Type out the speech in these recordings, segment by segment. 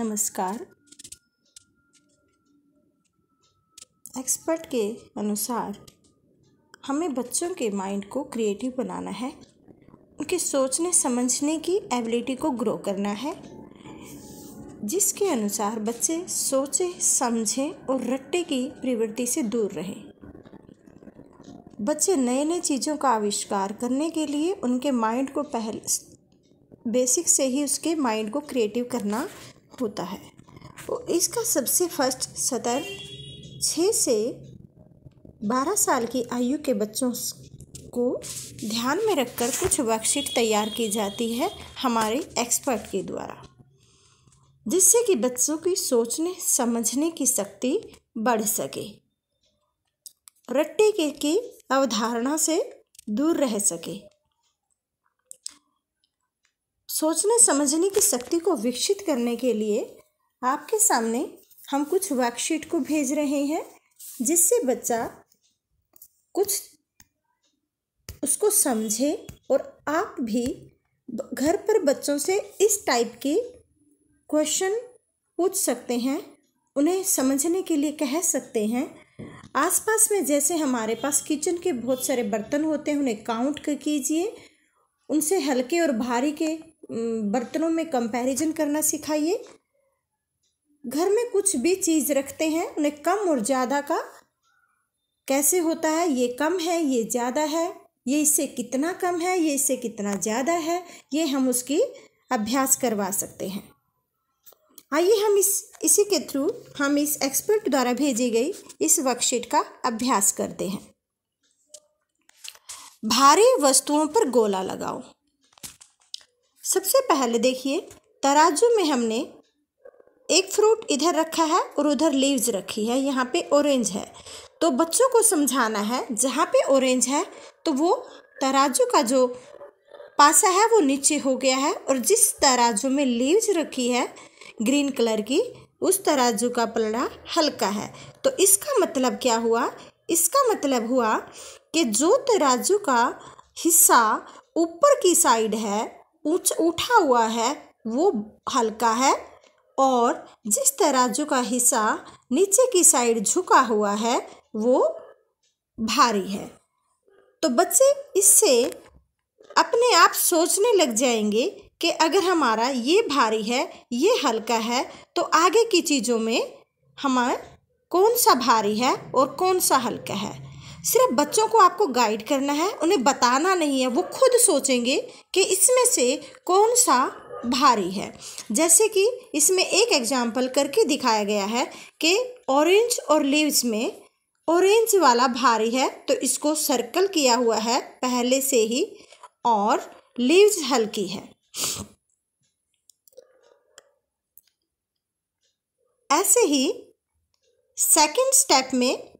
नमस्कार एक्सपर्ट के अनुसार हमें बच्चों के माइंड को क्रिएटिव बनाना है उनके सोचने समझने की एबिलिटी को ग्रो करना है जिसके अनुसार बच्चे सोचें समझें और रट्टे की प्रवृत्ति से दूर रहें बच्चे नए नए चीज़ों का आविष्कार करने के लिए उनके माइंड को पहले बेसिक से ही उसके माइंड को क्रिएटिव करना होता है और तो इसका सबसे फर्स्ट सतर छः से बारह साल की आयु के बच्चों को ध्यान में रखकर कुछ वर्कशीट तैयार की जाती है हमारे एक्सपर्ट के द्वारा जिससे कि बच्चों की सोचने समझने की शक्ति बढ़ सके रट्टे के की अवधारणा से दूर रह सके सोचने समझने की शक्ति को विकसित करने के लिए आपके सामने हम कुछ वर्कशीट को भेज रहे हैं जिससे बच्चा कुछ उसको समझे और आप भी घर पर बच्चों से इस टाइप के क्वेश्चन पूछ सकते हैं उन्हें समझने के लिए कह सकते हैं आसपास में जैसे हमारे पास किचन के बहुत सारे बर्तन होते हैं उन्हें काउंट कीजिए उनसे हल्के और भारी के बर्तनों में कंपैरिजन करना सिखाइए घर में कुछ भी चीज़ रखते हैं उन्हें कम और ज़्यादा का कैसे होता है ये कम है ये ज़्यादा है ये इससे कितना कम है ये इससे कितना ज़्यादा है ये हम उसकी अभ्यास करवा सकते हैं आइए हम इस इसी के थ्रू हम इस एक्सपर्ट द्वारा भेजी गई इस वर्कशीट का अभ्यास करते हैं भारी वस्तुओं पर गोला लगाओ सबसे पहले देखिए तराजू में हमने एक फ्रूट इधर रखा है और उधर लीव्स रखी है यहाँ पे ऑरेंज है तो बच्चों को समझाना है जहाँ पे ऑरेंज है तो वो तराजू का जो पासा है वो नीचे हो गया है और जिस तराजू में लीव्स रखी है ग्रीन कलर की उस तराजू का पलड़ा हल्का है तो इसका मतलब क्या हुआ इसका मतलब हुआ कि जो तराजू का हिस्सा ऊपर की साइड है उठ उठा हुआ है वो हल्का है और जिस तराजू का हिस्सा नीचे की साइड झुका हुआ है वो भारी है तो बच्चे इससे अपने आप सोचने लग जाएंगे कि अगर हमारा ये भारी है ये हल्का है तो आगे की चीज़ों में हमारा कौन सा भारी है और कौन सा हल्का है सिर्फ बच्चों को आपको गाइड करना है उन्हें बताना नहीं है वो खुद सोचेंगे कि इसमें से कौन सा भारी है जैसे कि इसमें एक एग्जाम्पल करके दिखाया गया है कि ऑरेंज और लीव्स में ऑरेंज वाला भारी है तो इसको सर्कल किया हुआ है पहले से ही और लीव्स हल्की है ऐसे ही सेकंड स्टेप में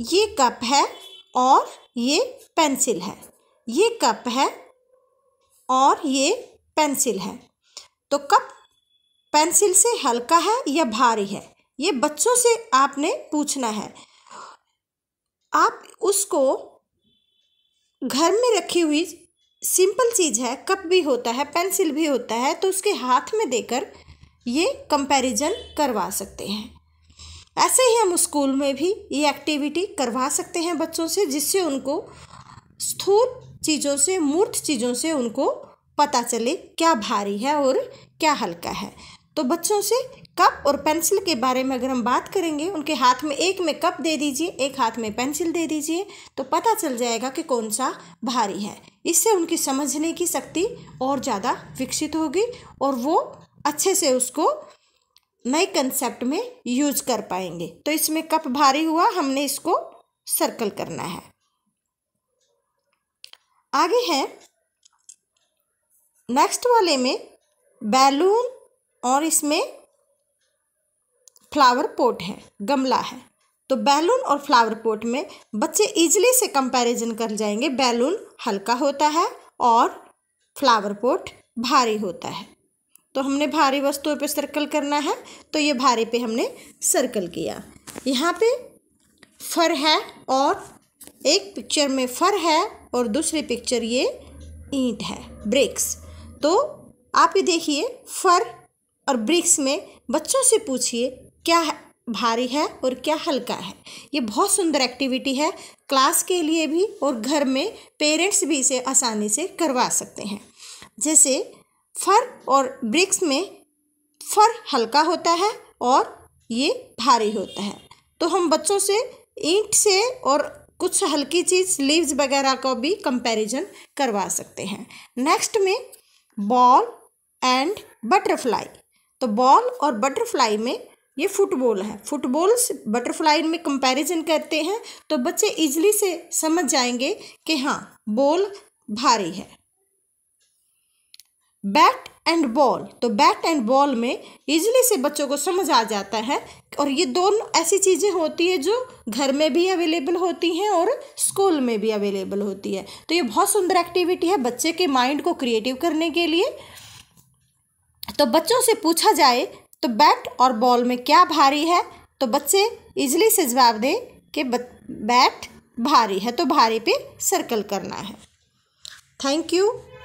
ये कप है और ये पेंसिल है ये कप है और ये पेंसिल है तो कप पेंसिल से हल्का है या भारी है ये बच्चों से आपने पूछना है आप उसको घर में रखी हुई सिंपल चीज़ है कप भी होता है पेंसिल भी होता है तो उसके हाथ में देकर ये कंपैरिजन करवा सकते हैं ऐसे ही हम स्कूल में भी ये एक्टिविटी करवा सकते हैं बच्चों से जिससे उनको स्थूल चीज़ों से मूर्त चीज़ों से उनको पता चले क्या भारी है और क्या हल्का है तो बच्चों से कप और पेंसिल के बारे में अगर हम बात करेंगे उनके हाथ में एक में कप दे दीजिए एक हाथ में पेंसिल दे दीजिए तो पता चल जाएगा कि कौन सा भारी है इससे उनकी समझने की शक्ति और ज़्यादा विकसित होगी और वो अच्छे से उसको नए कंसेप्ट में यूज कर पाएंगे तो इसमें कप भारी हुआ हमने इसको सर्कल करना है आगे है नेक्स्ट वाले में बैलून और इसमें फ्लावर पोट है गमला है तो बैलून और फ्लावर पोट में बच्चे इजली से कंपैरिजन कर जाएंगे बैलून हल्का होता है और फ्लावर पोट भारी होता है तो हमने भारी वस्तुओं पे सर्कल करना है तो ये भारी पे हमने सर्कल किया यहाँ पे फर है और एक पिक्चर में फर है और दूसरी पिक्चर ये ईंट है ब्रिक्स तो आप ये देखिए फर और ब्रिक्स में बच्चों से पूछिए क्या है भारी है और क्या हल्का है ये बहुत सुंदर एक्टिविटी है क्लास के लिए भी और घर में पेरेंट्स भी इसे आसानी से करवा सकते हैं जैसे फर और ब्रिक्स में फर हल्का होता है और ये भारी होता है तो हम बच्चों से ईंट से और कुछ हल्की चीज़ लीव्स वगैरह का भी कंपैरिजन करवा सकते हैं नेक्स्ट में बॉल एंड बटरफ्लाई तो बॉल और बटरफ्लाई में ये फुटबॉल है फुटबॉल से बटरफ्लाई में कंपैरिजन करते हैं तो बच्चे इजली से समझ जाएंगे कि हाँ बॉल भारी है बैट एंड बॉल तो बैट एंड बॉल में इजीली से बच्चों को समझ आ जाता है और ये दोनों ऐसी चीज़ें होती है जो घर में भी अवेलेबल होती हैं और स्कूल में भी अवेलेबल होती है तो ये बहुत सुंदर एक्टिविटी है बच्चे के माइंड को क्रिएटिव करने के लिए तो बच्चों से पूछा जाए तो बैट और बॉल में क्या भारी है तो बच्चे इजली से जवाब दें कि बैट भारी है तो भारी पे सर्कल करना है थैंक यू